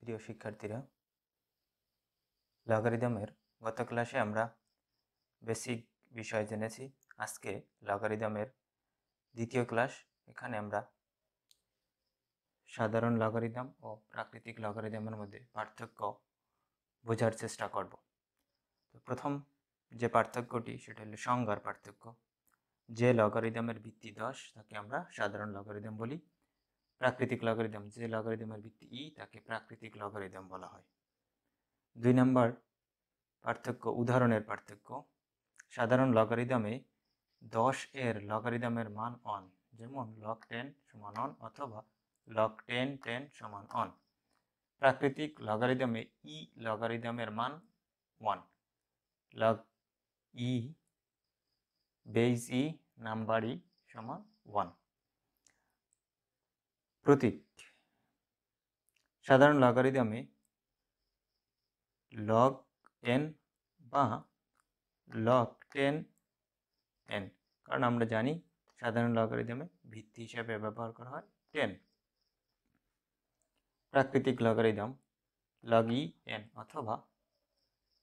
প্রিয় শিক্ষার্থীরা লগারিদমের গত ক্লাসে আমরা বেসিক বিষয় জেনেছি আজকে লগারিদমের দ্বিতীয় ক্লাস এখানে আমরা সাধারণ লগারিদম ও প্রাকৃতিক লগারিদমের মধ্যে পার্থক্য বোঝার চেষ্টা করব তো প্রথম যে পার্থক্যটি সেটা হলো সংজ্ঞার পার্থক্য যে লগারিদমের ভিত্তি দশ তাকে আমরা সাধারণ লগারিদম বলি প্রাকৃতিক লগারিদম যে লগারিদমের ভিত্তি ই তাকে প্রাকৃতিক লগারিদম বলা হয় দুই নম্বর পার্থক্য উদাহরণের পার্থক্য সাধারণ লগারিদমে দশ এর লগারিদমের মান অন যেমন লক টেন সমান অন অথবা লক টেন টেন সমান অন প্রাকৃতিক লগারিদমে ই লগারিদমের মান one log e base e number e সমান ওয়ান প্রতীক সাধারণ লগারিদমে লগ এন বা লগ টেন এন কারণ আমরা জানি সাধারণ লগারিদমে ভিত্তি হিসাবে ব্যবহার করা হয় টেন প্রাকৃতিক লগারিদম লগ ই এন অথবা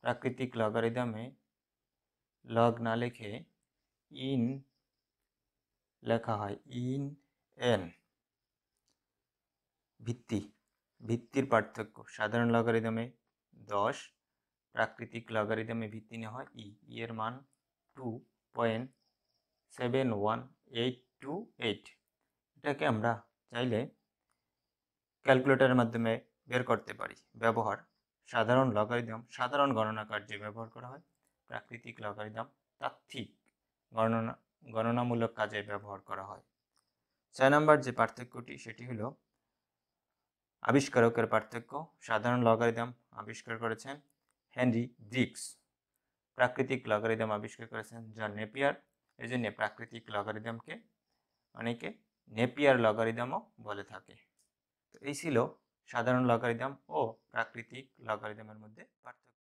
প্রাকৃতিক লগারিদমে লগ না লেখে ইন লেখা হয় ইন এন ভিত্তি ভিত্তির পার্থক্য সাধারণ লগারিদমে দশ প্রাকৃতিক লগারিদমে ভিত্তি নেওয়া হয় ই e। e এর মান two point seven one eight two eight এটাকে আমরা চাইলে ক্যালকুলেটারের মাধ্যমে বের করতে পারি ব্যবহার সাধারণ লগারিদম সাধারণ গণনা কার্যে ব্যবহার করা হয় প্রাকৃতিক লগারিদম তাত্ত্বিক গণনা গণনামূলক কাজে ব্যবহার করা হয় ছয় নম্বর যে পার্থক্যটি সেটি হলো আবিষ্কারকের পার্থক্য সাধারণ লগারিদম আবিষ্কার করেছেন হেনরি ব্রিক্স প্রাকৃতিক লগারিদম আবিষ্কার করেছেন জন নেপিয়ার এই জন্য প্রাকৃতিক লগারিদমকে অনেকে নেপিয়ার লগারিদমও বলে থাকে তো এই ছিল সাধারণ লগারিদম ও প্রাকৃতিক লগারিদমের মধ্যে পার্থক্য